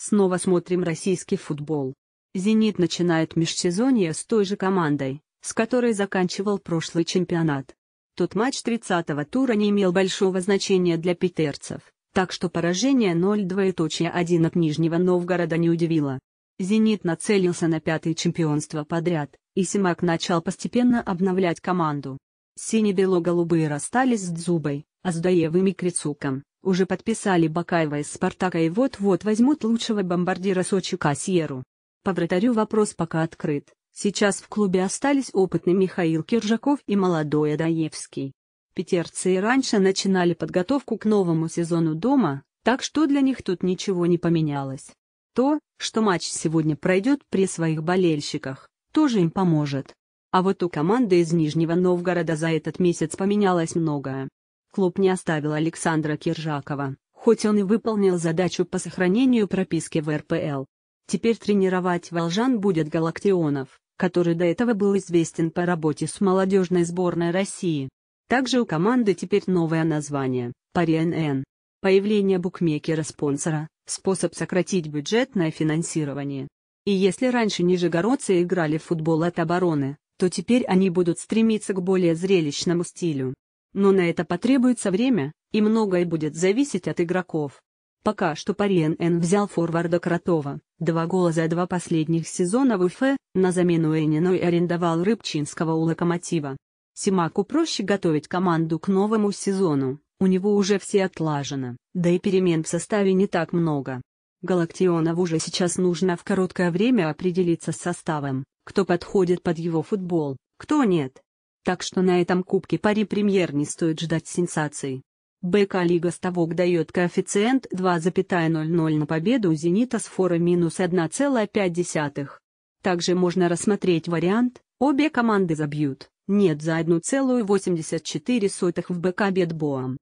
Снова смотрим российский футбол. «Зенит» начинает межсезонье с той же командой, с которой заканчивал прошлый чемпионат. Тот матч 30-го тура не имел большого значения для питерцев, так что поражение 0-2.1 от Нижнего Новгорода не удивило. «Зенит» нацелился на пятое чемпионство подряд, и Симак начал постепенно обновлять команду. Сине-бело-голубые расстались с Дзубой, Аздаевым и Крицуком, уже подписали Бакаева из «Спартака» и вот-вот возьмут лучшего бомбардира Сочи Кассиеру. По вратарю вопрос пока открыт. Сейчас в клубе остались опытный Михаил Киржаков и молодой Адаевский. Петерцы и раньше начинали подготовку к новому сезону дома, так что для них тут ничего не поменялось. То, что матч сегодня пройдет при своих болельщиках, тоже им поможет. А вот у команды из Нижнего Новгорода за этот месяц поменялось многое клуб не оставил Александра Киржакова, хоть он и выполнил задачу по сохранению прописки в РПЛ. Теперь тренировать волжан будет Галактионов, который до этого был известен по работе с молодежной сборной России. Также у команды теперь новое название – «Пари-НН». Появление букмекера-спонсора – способ сократить бюджетное финансирование. И если раньше нижегородцы играли в футбол от обороны, то теперь они будут стремиться к более зрелищному стилю. Но на это потребуется время, и многое будет зависеть от игроков. Пока что Пари НН взял форварда Кротова, два гола за два последних сезона в Уфе, на замену Энину и арендовал Рыбчинского у Локомотива. Симаку проще готовить команду к новому сезону, у него уже все отлажено, да и перемен в составе не так много. Галактионову уже сейчас нужно в короткое время определиться с составом, кто подходит под его футбол, кто нет. Так что на этом кубке пари премьер не стоит ждать сенсаций. БК Лига Ставок дает коэффициент 2,00 на победу «Зенита» с форой минус 1,5. Также можно рассмотреть вариант, обе команды забьют, нет за 1,84 в БК Бетбоам.